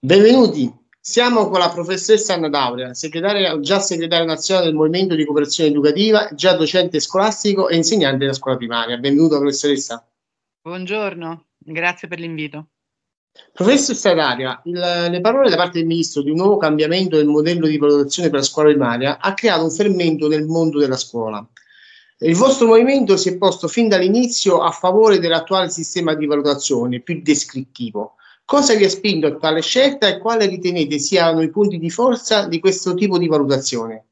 Benvenuti, siamo con la professoressa Anna D'Aurea, segretaria, già segretaria nazionale del Movimento di Cooperazione Educativa, già docente scolastico e insegnante della scuola primaria. Benvenuta professoressa. Buongiorno, grazie per l'invito. Professoressa D'Aurea, le parole da parte del Ministro di un nuovo cambiamento del modello di valutazione per la scuola primaria ha creato un fermento nel mondo della scuola. Il vostro movimento si è posto fin dall'inizio a favore dell'attuale sistema di valutazione più descrittivo, Cosa vi ha spinto a tale scelta e quale ritenete siano i punti di forza di questo tipo di valutazione?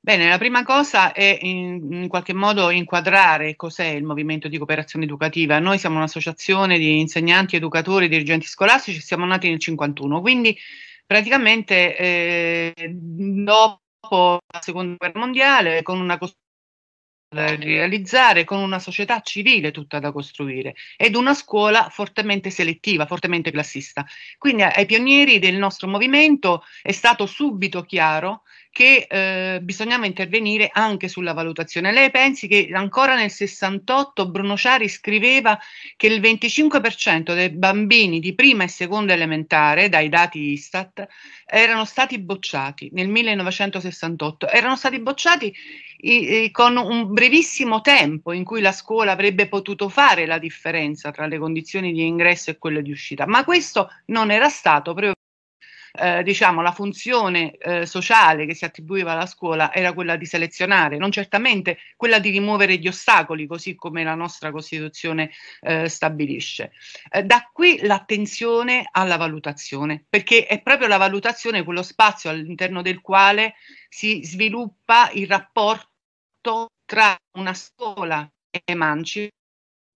Bene, la prima cosa è in, in, qualche modo inquadrare cos'è il movimento di cooperazione educativa. Noi siamo un'associazione di insegnanti, educatori, dirigenti scolastici, siamo nati nel 1951, quindi praticamente eh, dopo la seconda guerra mondiale, con una costruzione eh, realizzare con una società civile tutta da costruire ed una scuola fortemente selettiva, fortemente classista. Quindi eh, ai pionieri del nostro movimento è stato subito chiaro che eh, bisognava intervenire anche sulla valutazione. Lei pensi che ancora nel 68 Bruno Ciari scriveva che il 25% dei bambini di prima e seconda elementare, dai dati Istat, erano stati bocciati nel 1968. Erano stati bocciati i, i, con un brevissimo tempo in cui la scuola avrebbe potuto fare la differenza tra le condizioni di ingresso e quelle di uscita, ma questo non era stato proprio eh, diciamo, la funzione eh, sociale che si attribuiva alla scuola era quella di selezionare, non certamente quella di rimuovere gli ostacoli, così come la nostra Costituzione eh, stabilisce. Eh, da qui l'attenzione alla valutazione, perché è proprio la valutazione quello spazio all'interno del quale si sviluppa il rapporto tra una scuola e Emancipa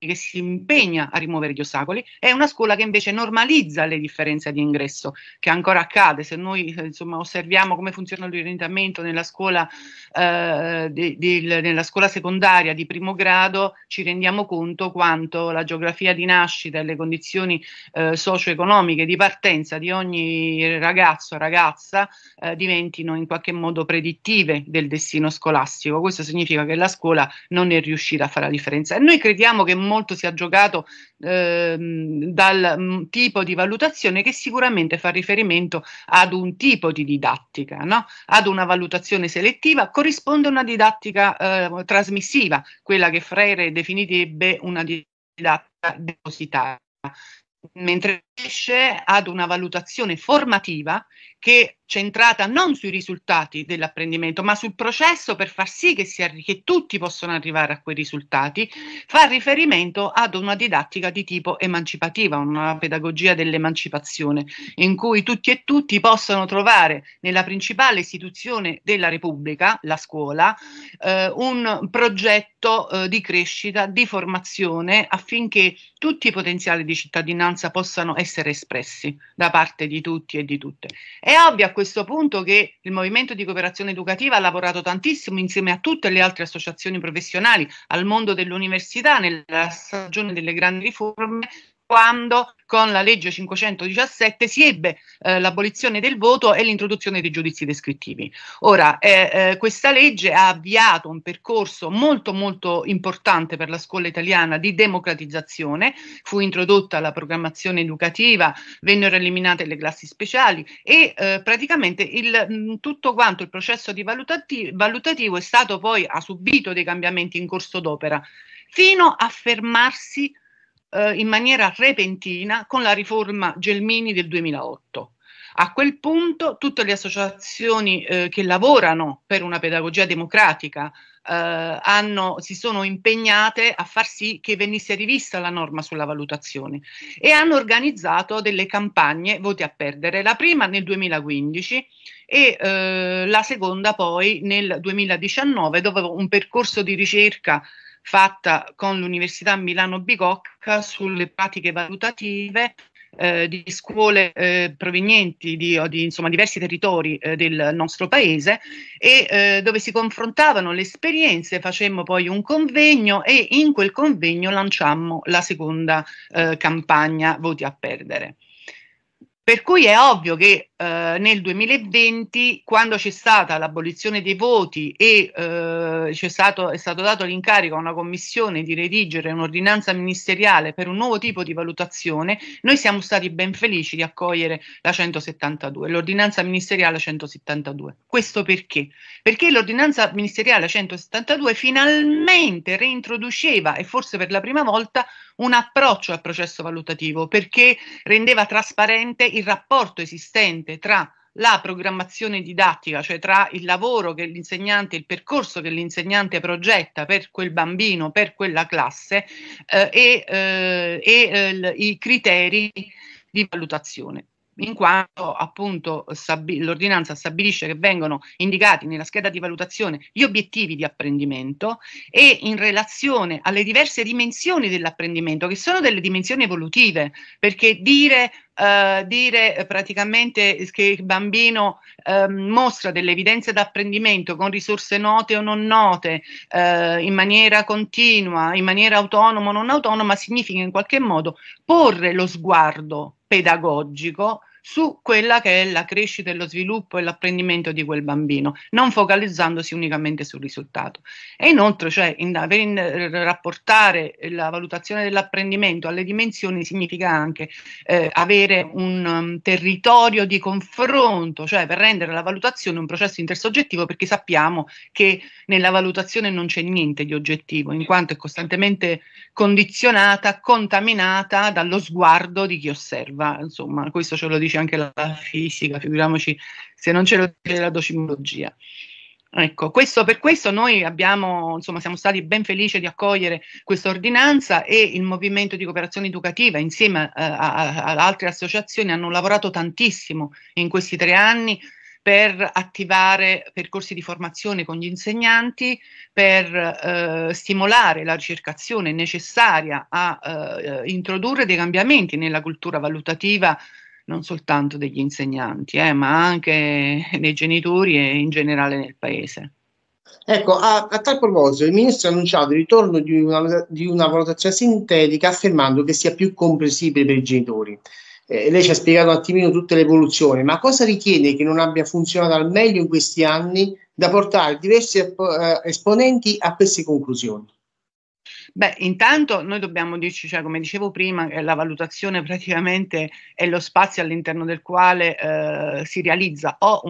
che si impegna a rimuovere gli ostacoli è una scuola che invece normalizza le differenze di ingresso, che ancora accade. Se noi eh, insomma, osserviamo come funziona l'orientamento nella scuola, eh, di, di, nella scuola secondaria di primo grado, ci rendiamo conto quanto la geografia di nascita e le condizioni eh, socio-economiche di partenza di ogni ragazzo o ragazza eh, diventino in qualche modo predittive del destino scolastico. Questo significa che la scuola non è riuscita a fare la differenza. E noi crediamo che molto si è giocato eh, dal m, mm, tipo di valutazione che sicuramente fa riferimento ad un tipo di didattica, no? ad una valutazione selettiva, corrisponde a una didattica eh, trasmissiva, quella che Freire definirebbe una didattica depositaria, mentre esce ad una valutazione formativa che centrata non sui risultati dell'apprendimento, ma sul processo per far sì che, si, che, tutti possano arrivare a quei risultati, fa riferimento ad una didattica di tipo emancipativa, una pedagogia dell'emancipazione, in cui tutti e tutti possono trovare nella principale istituzione della Repubblica, la scuola, eh, un progetto eh, di crescita, di formazione, affinché tutti i potenziali di cittadinanza possano essere essere espressi da parte di tutti e di tutte. È ovvio a questo punto che il Movimento di Cooperazione Educativa ha lavorato tantissimo insieme a tutte le altre associazioni professionali, al mondo dell'università, nella stagione delle grandi riforme, quando con la legge 517 si ebbe eh, l'abolizione del voto e l'introduzione dei giudizi descrittivi. Ora, eh, eh, questa legge ha avviato un percorso molto molto importante per la scuola italiana di democratizzazione, fu introdotta la programmazione educativa, vennero eliminate le classi speciali e eh, praticamente il, mh, mm, tutto quanto il processo di valutati- valutativo è stato poi, ha subito dei cambiamenti in corso d'opera, fino a fermarsi eh, in maniera repentina con la riforma Gelmini del 2008. A quel punto tutte le associazioni eh, che lavorano per una pedagogia democratica eh, hanno, si sono impegnate a far sì che venisse rivista la norma sulla valutazione e hanno organizzato delle campagne voti a perdere, la prima nel 2015 e eh, la seconda poi nel 2019 dove un percorso di ricerca fatta con l'Università Milano Bicocca sulle pratiche valutative eh, di scuole eh, provenienti di, di insomma, diversi territori eh, del nostro paese e eh, dove si confrontavano le esperienze, facemmo poi un convegno e in quel convegno lanciammo la seconda eh, campagna Voti a perdere. Per cui è ovvio che eh, nel 2020, quando c'è stata l'abolizione dei voti e eh, stato, è stato dato l'incarico a una commissione di redigere un'ordinanza ministeriale per un nuovo tipo di valutazione, noi siamo stati ben felici di accogliere la 172, l'ordinanza ministeriale 172. Questo perché? Perché l'ordinanza ministeriale 172 finalmente reintroduceva, e forse per la prima volta, un approccio al processo valutativo, perché rendeva trasparente il rapporto esistente tra la programmazione didattica, cioè tra il lavoro che l'insegnante, il percorso che l'insegnante progetta per quel bambino, per quella classe eh, e, eh, e eh, l, i criteri di valutazione in quanto appunto stabi- l'ordinanza stabilisce che vengono indicati nella scheda di valutazione gli obiettivi di apprendimento e in relazione alle diverse dimensioni dell'apprendimento, che sono delle dimensioni evolutive, perché dire eh, dire eh, praticamente che il bambino eh, mostra delle evidenze d'apprendimento con risorse note o non note, eh, in maniera continua, in maniera autonoma o non autonoma, significa in qualche modo porre lo sguardo pedagogico su quella che è la crescita e lo sviluppo e l'apprendimento di quel bambino, non focalizzandosi unicamente sul risultato. E inoltre, cioè, in, per in, rapportare la valutazione dell'apprendimento alle dimensioni significa anche eh, avere un um, territorio di confronto, cioè per rendere la valutazione un processo intersoggettivo, perché sappiamo che nella valutazione non c'è niente di oggettivo, in quanto è costantemente condizionata, contaminata dallo sguardo di chi osserva. Insomma, questo ce lo dice figuriamoci anche la fisica, figuriamoci se non c'è la docimologia. Ecco, questo, per questo noi abbiamo, insomma, siamo stati ben felici di accogliere questa ordinanza e il Movimento di Cooperazione Educativa insieme eh, ad altre associazioni hanno lavorato tantissimo in questi tre anni per attivare percorsi di formazione con gli insegnanti, per eh, stimolare la ricercazione necessaria a eh, introdurre dei cambiamenti nella cultura valutativa non soltanto degli insegnanti, eh, ma anche dei genitori e in generale nel paese. Ecco, a, a, tal proposito, il ministro ha annunciato il ritorno di una, di una, valutazione sintetica affermando che sia più comprensibile per i genitori. Eh, lei ci ha spiegato un attimino tutte le evoluzioni, ma cosa ritiene che non abbia funzionato al meglio in questi anni da portare diversi eh, esponenti a queste conclusioni? Beh, intanto noi dobbiamo dirci, cioè, come dicevo prima, che la valutazione praticamente è lo spazio all'interno del quale eh, si realizza o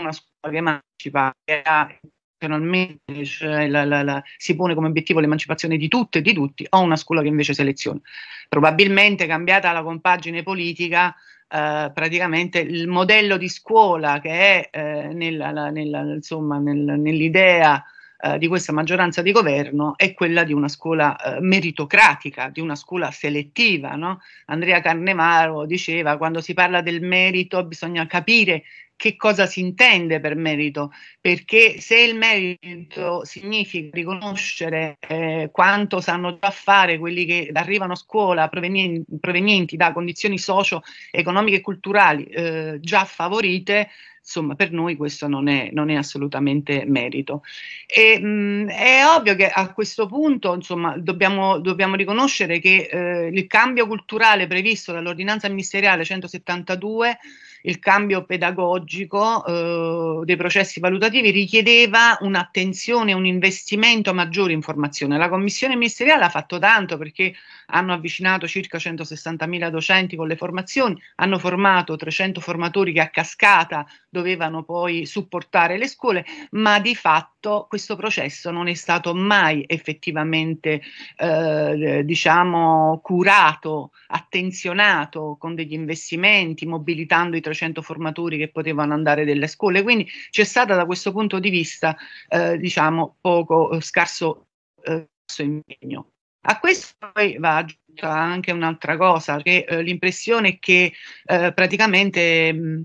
una scuola che emancipa, che ha cioè, la, la, la, si pone come obiettivo l'emancipazione di tutte e di tutti, o una scuola che invece seleziona. Probabilmente cambiata la compagine politica, Uh, praticamente il modello di scuola che è eh, nella, nella, insomma, nel, nell'idea eh, di questa maggioranza di governo è quella di una scuola eh, meritocratica, di una scuola selettiva. No? Andrea Carnevaro diceva quando si parla del merito bisogna capire che cosa si intende per merito, perché se il merito significa riconoscere eh, quanto sanno già fare quelli che arrivano a scuola provenienti, provenienti da condizioni socio-economiche e culturali eh, già favorite, insomma per noi questo non è, non è assolutamente merito. E, mh, mm, è ovvio che a questo punto insomma, dobbiamo, dobbiamo riconoscere che eh, il cambio culturale previsto dall'ordinanza ministeriale 172 il cambio pedagogico eh, dei processi valutativi richiedeva un'attenzione, un investimento maggiore in formazione. La commissione ministeriale ha fatto tanto perché hanno avvicinato circa 160.000 docenti con le formazioni, hanno formato 300 formatori che a cascata dovevano poi supportare le scuole, ma di fatto questo processo non è stato mai effettivamente eh, diciamo curato, attenzionato con degli investimenti, mobilitando i 300 formatori che potevano andare delle scuole, quindi c'è stata da questo punto di vista eh, diciamo poco eh, scarso, eh, scarso impegno. A questo poi va aggiunta anche un'altra cosa, che eh, l'impressione che eh, praticamente mh, mm,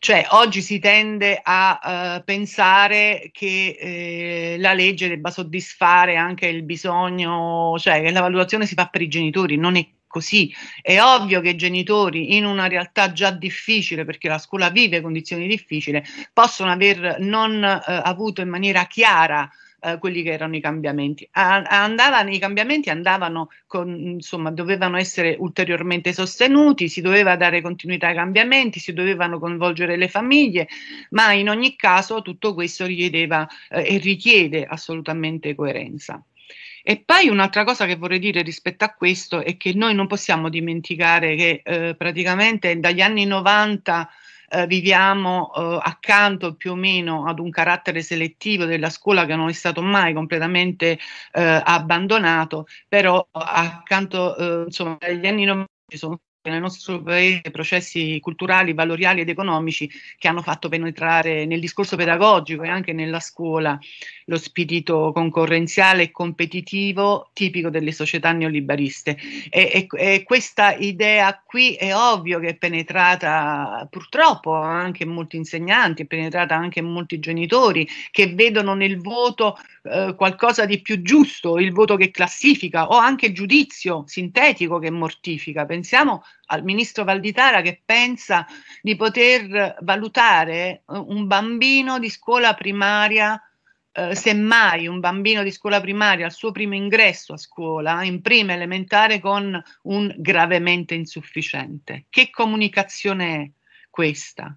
cioè oggi si tende a uh, pensare che eh, la legge debba soddisfare anche il bisogno, cioè che la valutazione si fa per i genitori, non è così. È ovvio che i genitori in una realtà già difficile, perché la scuola vive condizioni difficili, possono aver non eh, avuto in maniera chiara eh, quelli che erano i cambiamenti. A, I cambiamenti andavano, con, insomma, dovevano essere ulteriormente sostenuti, si doveva dare continuità ai cambiamenti, si dovevano coinvolgere le famiglie, ma in ogni caso tutto questo richiedeva eh, e richiede assolutamente coerenza. E poi un'altra cosa che vorrei dire rispetto a questo è che noi non possiamo dimenticare che eh, praticamente dagli anni 90 eh, viviamo eh, accanto più o meno ad un carattere selettivo della scuola che non è stato mai completamente eh, abbandonato, però accanto eh, insomma dagli anni 90 ci sono nel nostro paese processi culturali, valoriali ed economici che hanno fatto penetrare nel discorso pedagogico e anche nella scuola lo spirito concorrenziale e competitivo tipico delle società neoliberiste. E, e, e questa idea qui è ovvio che è penetrata purtroppo anche in molti insegnanti, è penetrata anche in molti genitori che vedono nel voto eh, qualcosa di più giusto, il voto che classifica o anche il giudizio sintetico che mortifica. Pensiamo al ministro Valditara che pensa di poter valutare eh, un bambino di scuola primaria, eh, semmai un bambino di scuola primaria al suo primo ingresso a scuola, in prima elementare, con un gravemente insufficiente. Che comunicazione è questa?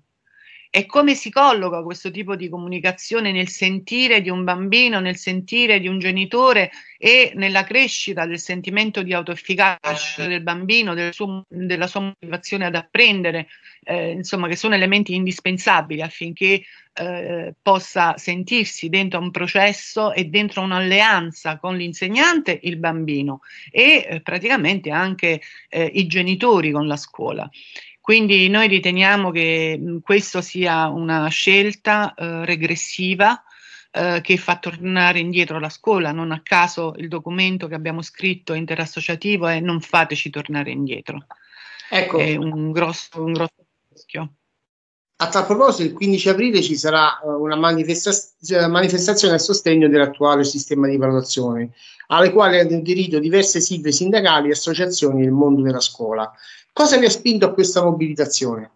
E come si colloca questo tipo di comunicazione nel sentire di un bambino, nel sentire di un genitore e nella crescita del sentimento di autoefficacia del bambino, del suo, della sua motivazione ad apprendere, eh, insomma, che sono elementi indispensabili affinché eh, possa sentirsi dentro un processo e dentro un'alleanza con l'insegnante, il bambino e eh, praticamente anche eh, i genitori con la scuola. Quindi noi riteniamo che questa sia una scelta eh, regressiva eh, che fa tornare indietro la scuola. Non a caso il documento che abbiamo scritto interassociativo è non fateci tornare indietro. Ecco. È un grosso, un grosso rischio. A tal proposito, il 15 aprile ci sarà eh, una manifesta- eh, manifestazione a sostegno dell'attuale sistema di valutazione, alle quali hanno aderito diverse sigle sindacali, e associazioni del mondo della scuola. Cosa vi ha spinto a questa mobilitazione?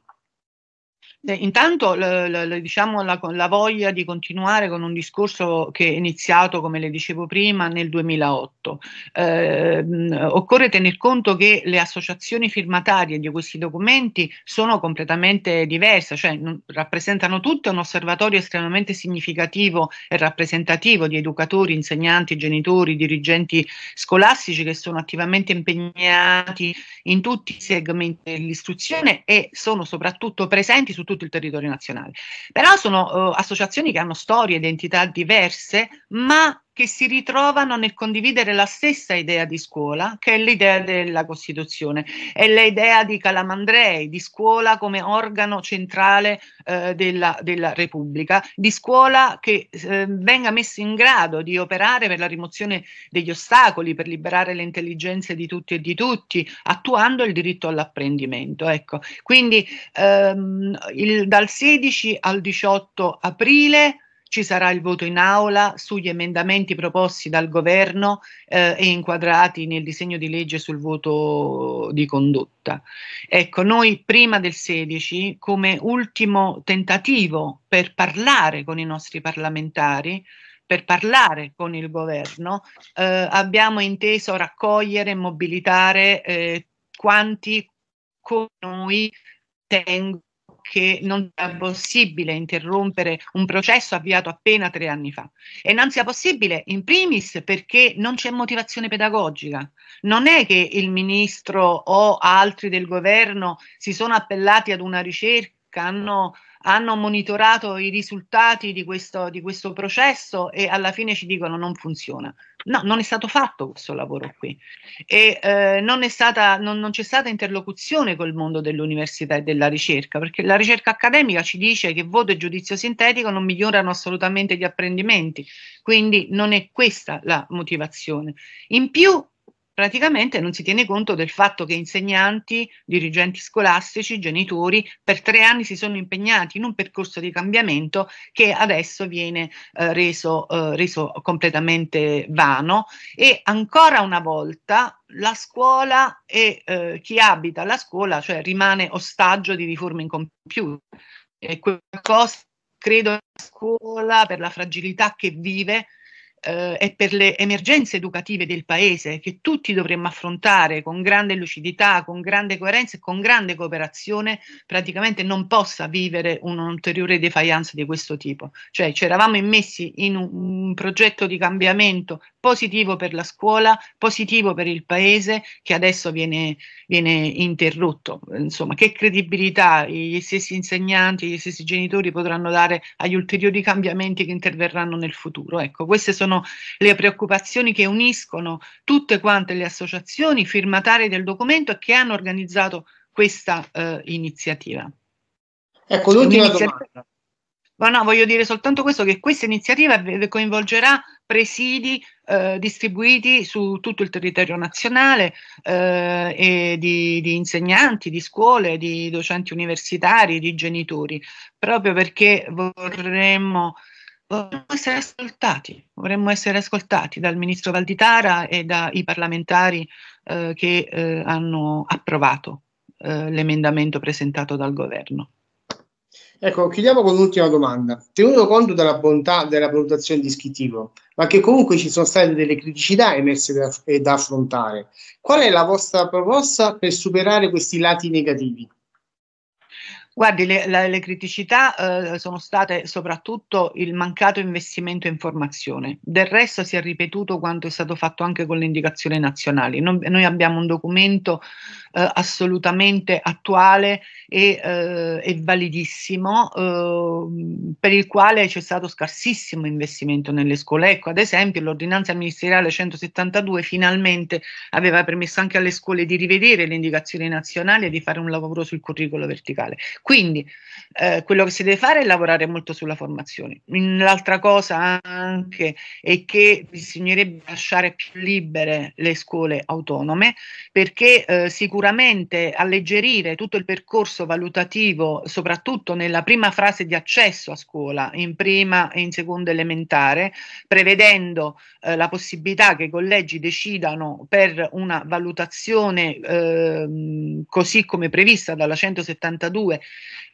Eh, intanto l, l, diciamo la, la, voglia di continuare con un discorso che è iniziato, come le dicevo prima, nel 2008. Eh, occorre tener conto che le associazioni firmatarie di questi documenti sono completamente diverse, cioè n- rappresentano tutte un osservatorio estremamente significativo e rappresentativo di educatori, insegnanti, genitori, dirigenti scolastici che sono attivamente impegnati in tutti i segmenti dell'istruzione e sono soprattutto presenti su tutti tutto il territorio nazionale. Però sono eh, associazioni che hanno storie, identità diverse, ma che si ritrovano nel condividere la stessa idea di scuola, che è l'idea della Costituzione, è l'idea di Calamandrei, di scuola come organo centrale eh, della, della, Repubblica, di scuola che eh, venga messa in grado di operare per la rimozione degli ostacoli, per liberare le intelligenze di tutti e di tutti, attuando il diritto all'apprendimento. Ecco. Quindi ehm, il, dal 16 al 18 aprile ci sarà il voto in aula sugli emendamenti proposti dal governo eh, e inquadrati nel disegno di legge sul voto di condotta. Ecco, noi prima del 16, come ultimo tentativo per parlare con i nostri parlamentari, per parlare con il governo, eh, abbiamo inteso raccogliere e mobilitare eh, quanti con noi tengono che non sia possibile interrompere un processo avviato appena tre anni fa e non sia possibile in primis perché non c'è motivazione pedagogica. Non è che il ministro o altri del governo si sono appellati ad una ricerca, hanno hanno monitorato i risultati di questo, di questo, processo e alla fine ci dicono non funziona. No, non è stato fatto questo lavoro qui e eh, non, stata, non, non, c'è stata interlocuzione col mondo dell'università e della ricerca, perché la ricerca accademica ci dice che voto e giudizio sintetico non migliorano assolutamente gli apprendimenti, quindi non è questa la motivazione. In più praticamente non si tiene conto del fatto che insegnanti, dirigenti scolastici, genitori per tre anni si sono impegnati in un percorso di cambiamento che adesso viene eh, reso, eh, reso completamente vano e ancora una volta la scuola e eh, chi abita la scuola, cioè rimane ostaggio di riforme incompiute. E qualcosa cosa credo la scuola per la fragilità che vive eh, e per le emergenze educative del Paese che tutti dovremmo affrontare con grande lucidità, con grande coerenza e con grande cooperazione, praticamente non possa vivere un'ulteriore defiance di questo tipo. Cioè ci eravamo immessi in un, un progetto di cambiamento positivo per la scuola, positivo per il Paese, che adesso viene, viene interrotto. Insomma, che credibilità gli stessi insegnanti, gli stessi genitori potranno dare agli ulteriori cambiamenti che interverranno nel futuro? Ecco, queste sono sono le preoccupazioni che uniscono tutte quante le associazioni firmatarie del documento e che hanno organizzato questa eh, iniziativa. Ecco, l'ultima domanda. Ma no, voglio dire soltanto questo, che questa iniziativa coinvolgerà presidi eh, distribuiti su tutto il territorio nazionale eh, di, di, insegnanti, di scuole, di docenti universitari, di genitori, proprio perché vorremmo vorremmo essere ascoltati, vorremmo essere ascoltati dal ministro Valditara e dai parlamentari eh, che eh, hanno approvato eh, l'emendamento presentato dal governo. Ecco, chiudiamo con un'ultima domanda. Tenuto conto della bontà della valutazione di Schittivo, ma che comunque ci sono state delle criticità emerse da, da affrontare, qual è la vostra proposta per superare questi lati negativi? Guardi, le, la, le criticità eh, sono state soprattutto il mancato investimento in formazione. Del resto si è ripetuto quanto è stato fatto anche con le indicazioni nazionali. Non, noi abbiamo un documento eh, assolutamente attuale e, eh, e validissimo, eh, per il quale c'è stato scarsissimo investimento nelle scuole. Ecco, ad esempio, l'ordinanza ministeriale 172 finalmente aveva permesso anche alle scuole di rivedere le indicazioni nazionali e di fare un lavoro sul curriculum verticale. Quindi eh, quello che si deve fare è lavorare molto sulla formazione. L'altra cosa anche è che bisognerebbe lasciare più libere le scuole autonome perché eh, sicuramente sicuramente alleggerire tutto il percorso valutativo, soprattutto nella prima frase di accesso a scuola, in prima e in seconda elementare, prevedendo eh, la possibilità che i collegi decidano per una valutazione eh, così come prevista dalla 172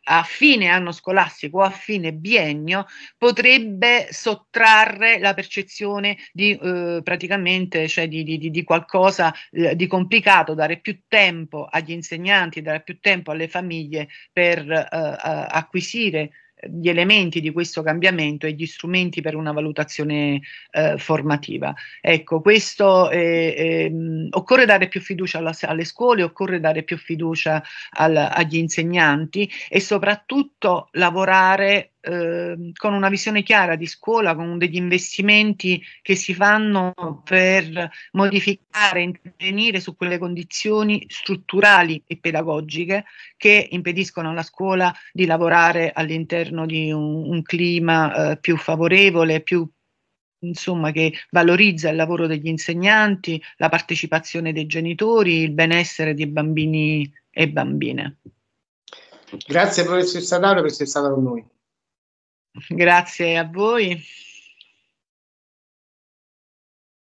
a fine anno scolastico o a fine biennio potrebbe sottrarre la percezione di eh, praticamente cioè di, di, di qualcosa eh, di complicato, dare più tempo tempo agli insegnanti, dare più tempo alle famiglie per eh, acquisire gli elementi di questo cambiamento e gli strumenti per una valutazione eh, formativa. Ecco, questo è, è, mm, occorre dare più fiducia alla, alle scuole, occorre dare più fiducia al, agli insegnanti e soprattutto lavorare Ehm, con una visione chiara di scuola, con degli investimenti che si fanno per modificare, intervenire su quelle condizioni strutturali e pedagogiche che impediscono alla scuola di lavorare all'interno di un, un clima eh, più favorevole, più insomma, che valorizza il lavoro degli insegnanti, la partecipazione dei genitori, il benessere dei bambini e bambine. Grazie professor Sadaro per essere stato con noi. Grazie a voi.